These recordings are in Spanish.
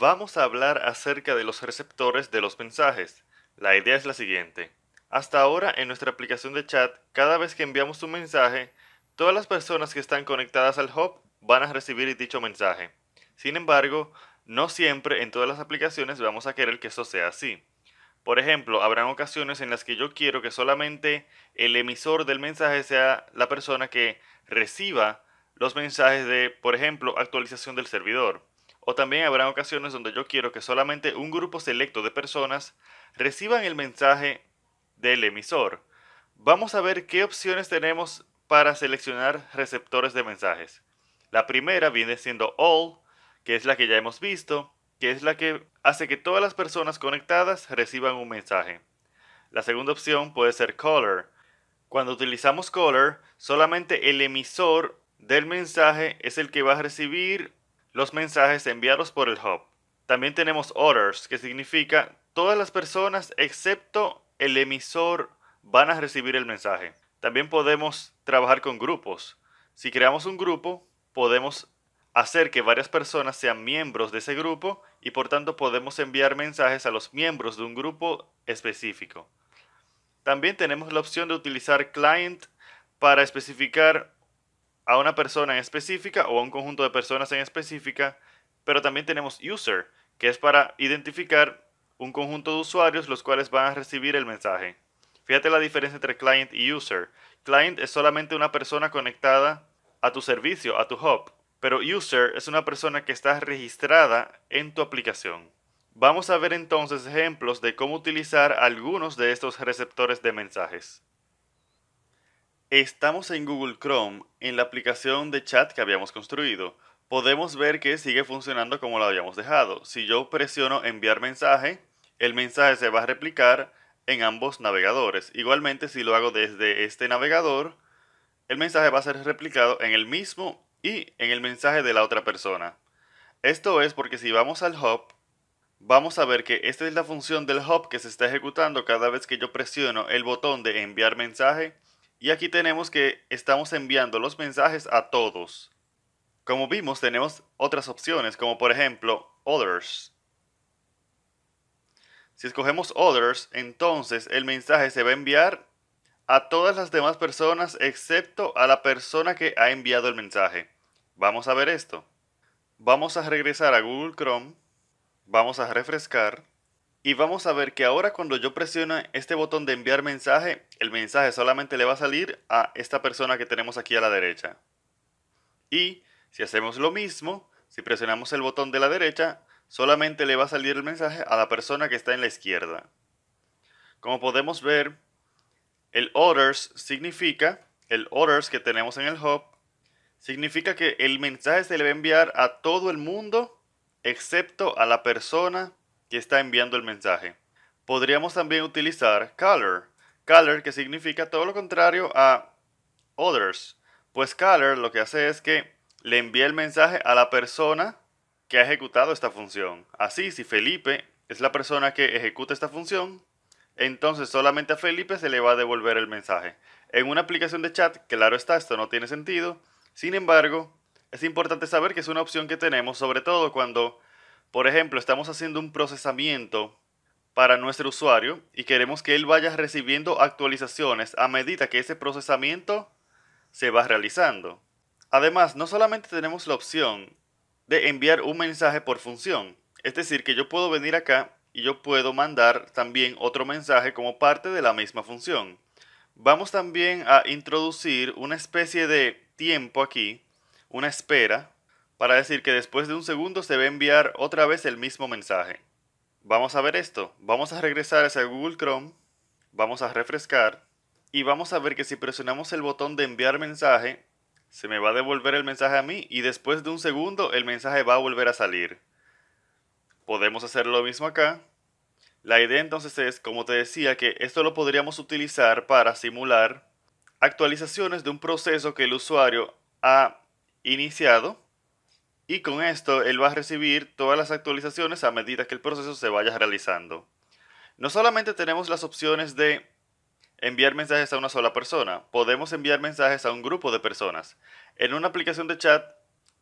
Vamos a hablar acerca de los receptores de los mensajes. La idea es la siguiente. Hasta ahora en nuestra aplicación de chat, cada vez que enviamos un mensaje, todas las personas que están conectadas al hub van a recibir dicho mensaje. Sin embargo, no siempre en todas las aplicaciones vamos a querer que eso sea así. Por ejemplo, habrán ocasiones en las que yo quiero que solamente el emisor del mensaje sea la persona que reciba los mensajes de, por ejemplo, actualización del servidor. O también habrá ocasiones donde yo quiero que solamente un grupo selecto de personas reciban el mensaje del emisor. Vamos a ver qué opciones tenemos para seleccionar receptores de mensajes. La primera viene siendo All, que es la que ya hemos visto, que es la que hace que todas las personas conectadas reciban un mensaje. La segunda opción puede ser Color. Cuando utilizamos Color, solamente el emisor del mensaje es el que va a recibir los mensajes enviados por el hub. También tenemos orders, que significa todas las personas excepto el emisor van a recibir el mensaje. También podemos trabajar con grupos. Si creamos un grupo, podemos hacer que varias personas sean miembros de ese grupo y por tanto podemos enviar mensajes a los miembros de un grupo específico. También tenemos la opción de utilizar client para especificar a una persona en específica o a un conjunto de personas en específica, pero también tenemos user, que es para identificar un conjunto de usuarios los cuales van a recibir el mensaje. Fíjate la diferencia entre client y user. Client es solamente una persona conectada a tu servicio, a tu hub, pero user es una persona que está registrada en tu aplicación. Vamos a ver entonces ejemplos de cómo utilizar algunos de estos receptores de mensajes. Estamos en Google Chrome, en la aplicación de chat que habíamos construido. Podemos ver que sigue funcionando como lo habíamos dejado. Si yo presiono enviar mensaje, el mensaje se va a replicar en ambos navegadores. Igualmente, si lo hago desde este navegador, el mensaje va a ser replicado en el mismo y en el mensaje de la otra persona. Esto es porque si vamos al hub, vamos a ver que esta es la función del hub que se está ejecutando cada vez que yo presiono el botón de enviar mensaje y aquí tenemos que estamos enviando los mensajes a todos. Como vimos, tenemos otras opciones, como por ejemplo, others. Si escogemos others, entonces el mensaje se va a enviar a todas las demás personas excepto a la persona que ha enviado el mensaje. Vamos a ver esto. Vamos a regresar a Google Chrome. Vamos a refrescar. Y vamos a ver que ahora cuando yo presiona este botón de enviar mensaje, el mensaje solamente le va a salir a esta persona que tenemos aquí a la derecha. Y si hacemos lo mismo, si presionamos el botón de la derecha, solamente le va a salir el mensaje a la persona que está en la izquierda. Como podemos ver, el orders significa, el orders que tenemos en el hub, significa que el mensaje se le va a enviar a todo el mundo excepto a la persona que está enviando el mensaje. Podríamos también utilizar color, color que significa todo lo contrario a others, pues color lo que hace es que le envía el mensaje a la persona que ha ejecutado esta función. Así, si Felipe es la persona que ejecuta esta función, entonces solamente a Felipe se le va a devolver el mensaje. En una aplicación de chat, claro está, esto no tiene sentido. Sin embargo, es importante saber que es una opción que tenemos, sobre todo cuando por ejemplo, estamos haciendo un procesamiento para nuestro usuario y queremos que él vaya recibiendo actualizaciones a medida que ese procesamiento se va realizando. Además, no solamente tenemos la opción de enviar un mensaje por función, es decir, que yo puedo venir acá y yo puedo mandar también otro mensaje como parte de la misma función. Vamos también a introducir una especie de tiempo aquí, una espera, para decir que después de un segundo se va a enviar otra vez el mismo mensaje. Vamos a ver esto. Vamos a regresar hacia Google Chrome, vamos a refrescar y vamos a ver que si presionamos el botón de enviar mensaje, se me va a devolver el mensaje a mí y después de un segundo el mensaje va a volver a salir. Podemos hacer lo mismo acá. La idea entonces es, como te decía, que esto lo podríamos utilizar para simular actualizaciones de un proceso que el usuario ha iniciado y con esto él va a recibir todas las actualizaciones a medida que el proceso se vaya realizando. No solamente tenemos las opciones de enviar mensajes a una sola persona, podemos enviar mensajes a un grupo de personas. En una aplicación de chat,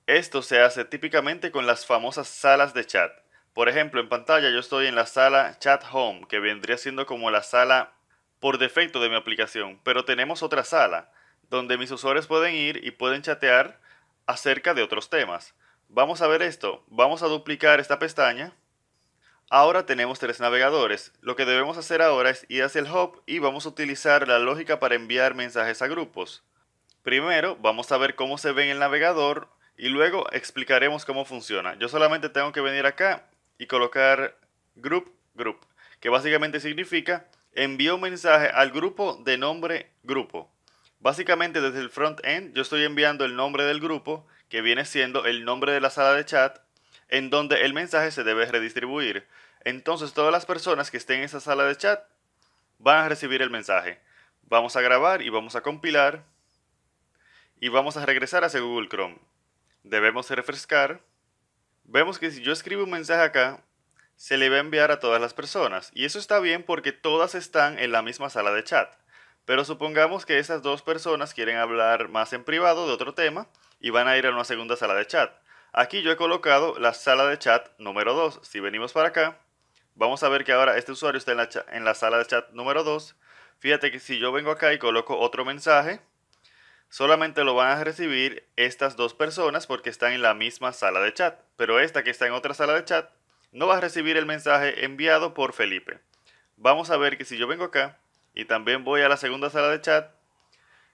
esto se hace típicamente con las famosas salas de chat. Por ejemplo, en pantalla yo estoy en la sala Chat Home, que vendría siendo como la sala por defecto de mi aplicación, pero tenemos otra sala donde mis usuarios pueden ir y pueden chatear acerca de otros temas. Vamos a ver esto. Vamos a duplicar esta pestaña. Ahora tenemos tres navegadores. Lo que debemos hacer ahora es ir hacia el hub y vamos a utilizar la lógica para enviar mensajes a grupos. Primero vamos a ver cómo se ve en el navegador y luego explicaremos cómo funciona. Yo solamente tengo que venir acá y colocar group group, que básicamente significa envío mensaje al grupo de nombre grupo. Básicamente desde el front end yo estoy enviando el nombre del grupo que viene siendo el nombre de la sala de chat, en donde el mensaje se debe redistribuir. Entonces todas las personas que estén en esa sala de chat van a recibir el mensaje. Vamos a grabar y vamos a compilar y vamos a regresar hacia Google Chrome. Debemos refrescar. Vemos que si yo escribo un mensaje acá, se le va a enviar a todas las personas. Y eso está bien porque todas están en la misma sala de chat. Pero supongamos que esas dos personas quieren hablar más en privado de otro tema y van a ir a una segunda sala de chat. Aquí yo he colocado la sala de chat número 2. Si venimos para acá, vamos a ver que ahora este usuario está en la, en la sala de chat número 2. Fíjate que si yo vengo acá y coloco otro mensaje, solamente lo van a recibir estas dos personas porque están en la misma sala de chat. Pero esta que está en otra sala de chat no va a recibir el mensaje enviado por Felipe. Vamos a ver que si yo vengo acá y también voy a la segunda sala de chat,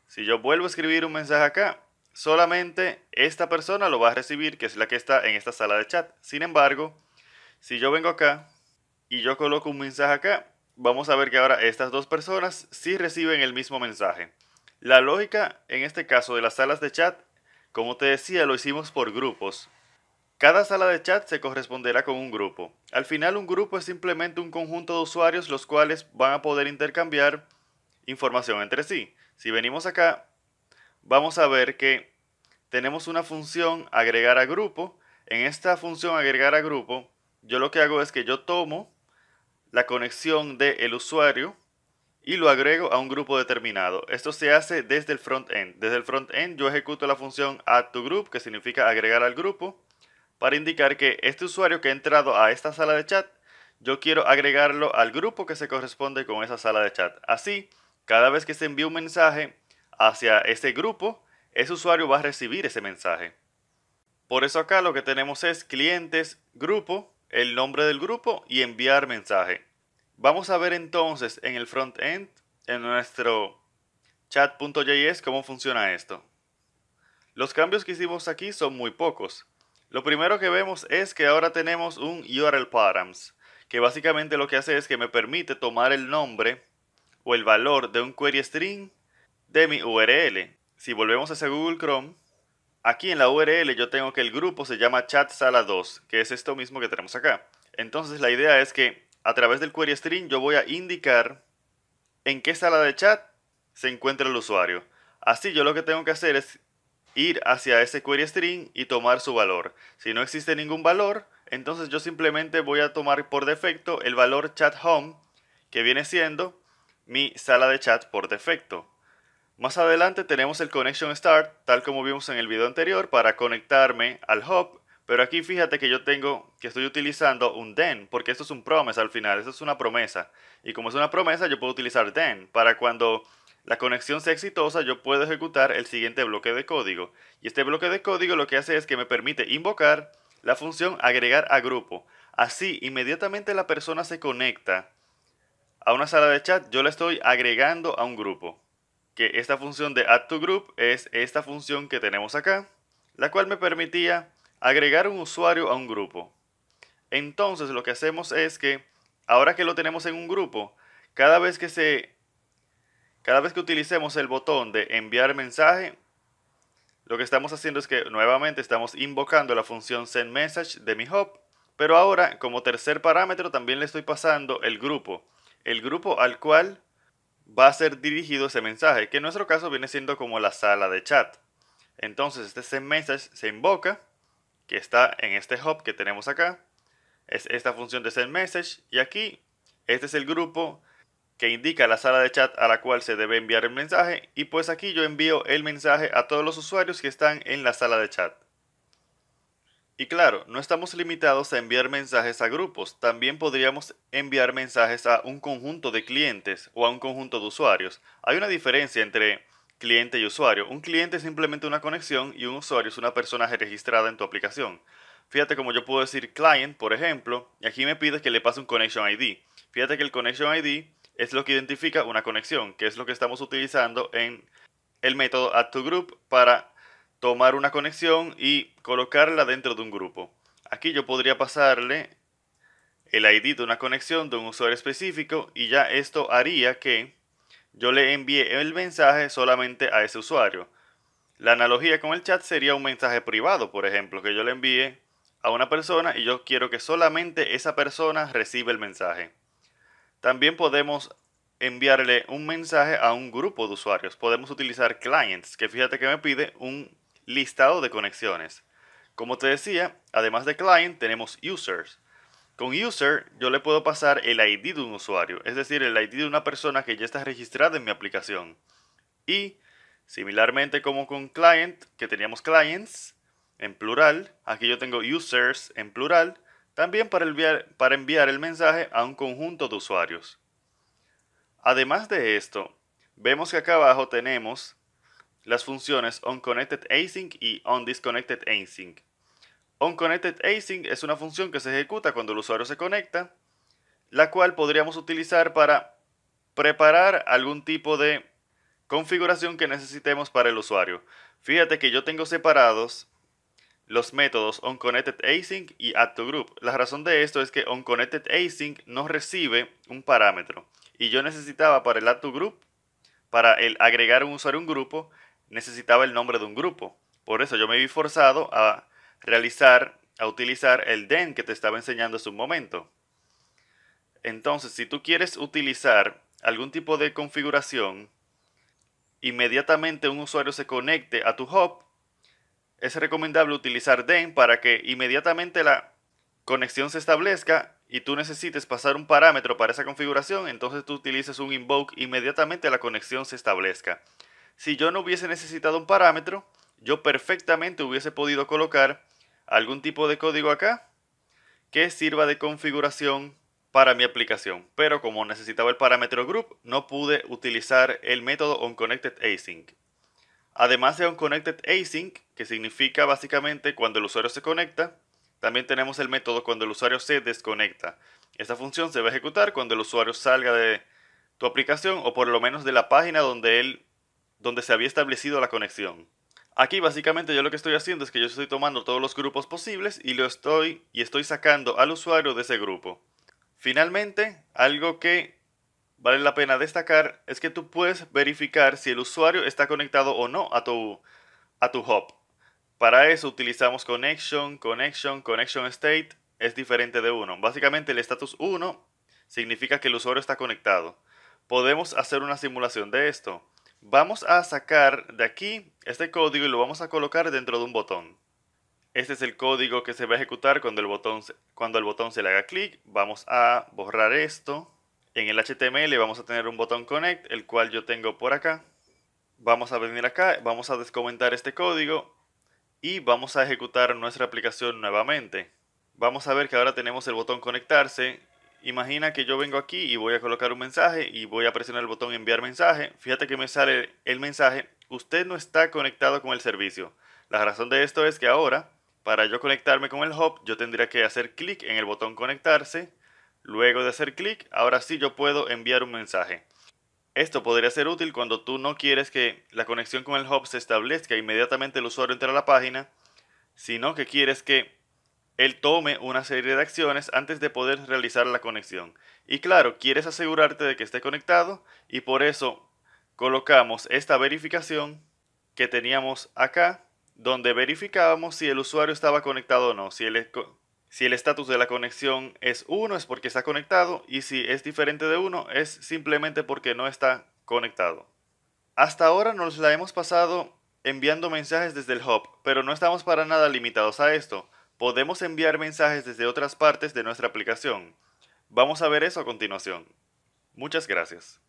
si yo vuelvo a escribir un mensaje acá, solamente esta persona lo va a recibir, que es la que está en esta sala de chat. Sin embargo, si yo vengo acá y yo coloco un mensaje acá, vamos a ver que ahora estas dos personas sí reciben el mismo mensaje. La lógica en este caso de las salas de chat, como te decía, lo hicimos por grupos. Cada sala de chat se corresponderá con un grupo. Al final un grupo es simplemente un conjunto de usuarios los cuales van a poder intercambiar información entre sí. Si venimos acá, vamos a ver que tenemos una función agregar a grupo. En esta función agregar a grupo, yo lo que hago es que yo tomo la conexión del usuario y lo agrego a un grupo determinado. Esto se hace desde el front-end. Desde el front-end yo ejecuto la función add to group, que significa agregar al grupo, para indicar que este usuario que ha entrado a esta sala de chat, yo quiero agregarlo al grupo que se corresponde con esa sala de chat. Así, cada vez que se envía un mensaje, hacia ese grupo, ese usuario va a recibir ese mensaje. Por eso acá lo que tenemos es clientes, grupo, el nombre del grupo y enviar mensaje. Vamos a ver entonces en el front end en nuestro chat.js, cómo funciona esto. Los cambios que hicimos aquí son muy pocos. Lo primero que vemos es que ahora tenemos un URL params, que básicamente lo que hace es que me permite tomar el nombre o el valor de un query string de mi URL. Si volvemos a ese Google Chrome, aquí en la URL yo tengo que el grupo se llama chat sala 2, que es esto mismo que tenemos acá. Entonces la idea es que a través del query string yo voy a indicar en qué sala de chat se encuentra el usuario. Así yo lo que tengo que hacer es ir hacia ese query string y tomar su valor. Si no existe ningún valor, entonces yo simplemente voy a tomar por defecto el valor chat home, que viene siendo mi sala de chat por defecto. Más adelante tenemos el Connection Start, tal como vimos en el video anterior, para conectarme al hub. Pero aquí fíjate que yo tengo, que estoy utilizando un then, porque esto es un promise al final, esto es una promesa. Y como es una promesa, yo puedo utilizar then para cuando la conexión sea exitosa, yo puedo ejecutar el siguiente bloque de código. Y este bloque de código lo que hace es que me permite invocar la función agregar a grupo. Así, inmediatamente la persona se conecta a una sala de chat, yo la estoy agregando a un grupo que esta función de add to group es esta función que tenemos acá, la cual me permitía agregar un usuario a un grupo. Entonces lo que hacemos es que ahora que lo tenemos en un grupo, cada vez que se cada vez que utilicemos el botón de enviar mensaje, lo que estamos haciendo es que nuevamente estamos invocando la función sendMessage de mi hub, pero ahora como tercer parámetro también le estoy pasando el grupo, el grupo al cual va a ser dirigido ese mensaje, que en nuestro caso viene siendo como la sala de chat. Entonces este send message se invoca, que está en este hub que tenemos acá, es esta función de send message, y aquí este es el grupo que indica la sala de chat a la cual se debe enviar el mensaje, y pues aquí yo envío el mensaje a todos los usuarios que están en la sala de chat. Y claro, no estamos limitados a enviar mensajes a grupos, también podríamos enviar mensajes a un conjunto de clientes o a un conjunto de usuarios. Hay una diferencia entre cliente y usuario. Un cliente es simplemente una conexión y un usuario es una persona registrada en tu aplicación. Fíjate como yo puedo decir client, por ejemplo, y aquí me pide que le pase un connection ID. Fíjate que el connection ID es lo que identifica una conexión, que es lo que estamos utilizando en el método addToGroup para tomar una conexión y colocarla dentro de un grupo. Aquí yo podría pasarle el ID de una conexión de un usuario específico y ya esto haría que yo le envíe el mensaje solamente a ese usuario. La analogía con el chat sería un mensaje privado, por ejemplo, que yo le envíe a una persona y yo quiero que solamente esa persona reciba el mensaje. También podemos enviarle un mensaje a un grupo de usuarios. Podemos utilizar clients, que fíjate que me pide un Listado de conexiones. Como te decía, además de client tenemos users. Con user yo le puedo pasar el ID de un usuario, es decir, el ID de una persona que ya está registrada en mi aplicación. Y similarmente como con client, que teníamos clients en plural, aquí yo tengo users en plural, también para enviar, para enviar el mensaje a un conjunto de usuarios. Además de esto, vemos que acá abajo tenemos las funciones onConnectedAsync y onDisconnectedAsync. onConnectedAsync es una función que se ejecuta cuando el usuario se conecta, la cual podríamos utilizar para preparar algún tipo de configuración que necesitemos para el usuario. Fíjate que yo tengo separados los métodos onConnectedAsync y addToGroup. La razón de esto es que onConnectedAsync no recibe un parámetro y yo necesitaba para el addToGroup, para el agregar un usuario a un grupo, necesitaba el nombre de un grupo. Por eso yo me vi forzado a realizar, a utilizar el den que te estaba enseñando hace un momento. Entonces, si tú quieres utilizar algún tipo de configuración, inmediatamente un usuario se conecte a tu hub, es recomendable utilizar den para que inmediatamente la conexión se establezca y tú necesites pasar un parámetro para esa configuración, entonces tú utilices un invoke inmediatamente la conexión se establezca si yo no hubiese necesitado un parámetro, yo perfectamente hubiese podido colocar algún tipo de código acá que sirva de configuración para mi aplicación. Pero como necesitaba el parámetro group, no pude utilizar el método onConnectedAsync. Además de onConnectedAsync, que significa básicamente cuando el usuario se conecta, también tenemos el método cuando el usuario se desconecta. Esta función se va a ejecutar cuando el usuario salga de tu aplicación o por lo menos de la página donde él donde se había establecido la conexión. Aquí básicamente yo lo que estoy haciendo es que yo estoy tomando todos los grupos posibles y lo estoy y estoy sacando al usuario de ese grupo. Finalmente, algo que vale la pena destacar es que tú puedes verificar si el usuario está conectado o no a tu, a tu hub. Para eso utilizamos connection, connection, connection state, es diferente de uno. Básicamente el status 1 significa que el usuario está conectado. Podemos hacer una simulación de esto. Vamos a sacar de aquí este código y lo vamos a colocar dentro de un botón. Este es el código que se va a ejecutar cuando el botón, cuando botón se le haga clic. Vamos a borrar esto. En el HTML vamos a tener un botón connect, el cual yo tengo por acá. Vamos a venir acá, vamos a descomentar este código y vamos a ejecutar nuestra aplicación nuevamente. Vamos a ver que ahora tenemos el botón conectarse Imagina que yo vengo aquí y voy a colocar un mensaje y voy a presionar el botón enviar mensaje. Fíjate que me sale el mensaje, usted no está conectado con el servicio. La razón de esto es que ahora, para yo conectarme con el hub, yo tendría que hacer clic en el botón conectarse. Luego de hacer clic, ahora sí yo puedo enviar un mensaje. Esto podría ser útil cuando tú no quieres que la conexión con el hub se establezca inmediatamente el usuario entre a la página, sino que quieres que él tome una serie de acciones antes de poder realizar la conexión. Y claro, quieres asegurarte de que esté conectado y por eso colocamos esta verificación que teníamos acá, donde verificábamos si el usuario estaba conectado o no. Si el, si estatus de la conexión es 1 es porque está conectado y si es diferente de 1 es simplemente porque no está conectado. Hasta ahora nos la hemos pasado enviando mensajes desde el hub, pero no estamos para nada limitados a esto podemos enviar mensajes desde otras partes de nuestra aplicación. Vamos a ver eso a continuación. Muchas gracias.